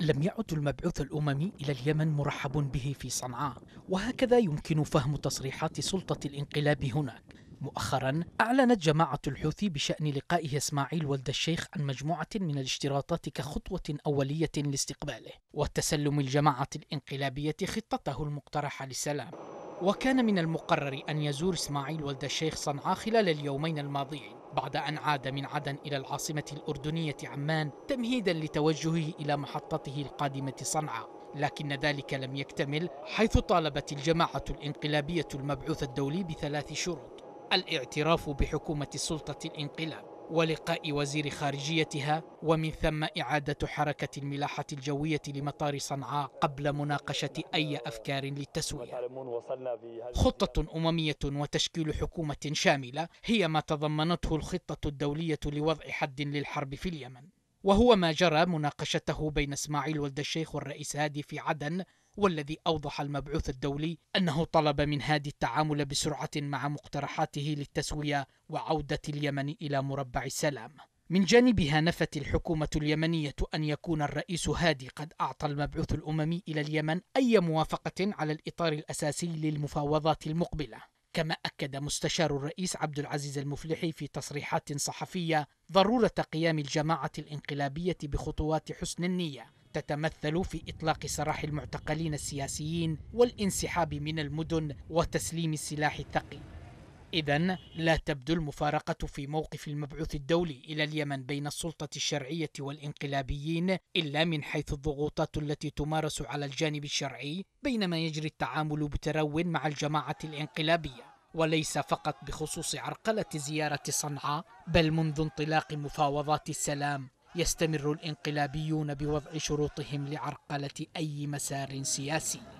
لم يعد المبعوث الأممي إلى اليمن مرحب به في صنعاء وهكذا يمكن فهم تصريحات سلطة الانقلاب هناك مؤخرا أعلنت جماعة الحوثي بشأن لقائه إسماعيل ولد الشيخ عن مجموعة من الاشتراطات كخطوة أولية لاستقباله وتسلم الجماعة الانقلابية خطته المقترحة للسلام وكان من المقرر أن يزور إسماعيل ولد الشيخ صنعاء خلال اليومين الماضيين بعد أن عاد من عدن إلى العاصمة الأردنية عمان تمهيدا لتوجهه إلى محطته القادمة صنعاء لكن ذلك لم يكتمل حيث طالبت الجماعة الانقلابية المبعوث الدولي بثلاث شروط الاعتراف بحكومة سلطة الانقلاب ولقاء وزير خارجيتها ومن ثم إعادة حركة الملاحة الجوية لمطار صنعاء قبل مناقشة أي أفكار للتسوية خطة أممية وتشكيل حكومة شاملة هي ما تضمنته الخطة الدولية لوضع حد للحرب في اليمن وهو ما جرى مناقشته بين اسماعيل ولد الشيخ والرئيس هادي في عدن والذي أوضح المبعوث الدولي أنه طلب من هادي التعامل بسرعة مع مقترحاته للتسوية وعودة اليمن إلى مربع السلام. من جانبها نفت الحكومة اليمنية أن يكون الرئيس هادي قد أعطى المبعوث الأممي إلى اليمن أي موافقة على الإطار الأساسي للمفاوضات المقبلة، كما أكد مستشار الرئيس عبد العزيز المفلحي في تصريحات صحفية ضرورة قيام الجماعة الانقلابية بخطوات حسن النية تتمثل في إطلاق سراح المعتقلين السياسيين والانسحاب من المدن وتسليم السلاح الثقيل إذا لا تبدو المفارقة في موقف المبعوث الدولي إلى اليمن بين السلطة الشرعية والانقلابيين إلا من حيث الضغوطات التي تمارس على الجانب الشرعي بينما يجري التعامل بترو مع الجماعة الانقلابية وليس فقط بخصوص عرقلة زيارة صنعاء بل منذ انطلاق مفاوضات السلام يستمر الانقلابيون بوضع شروطهم لعرقله اي مسار سياسي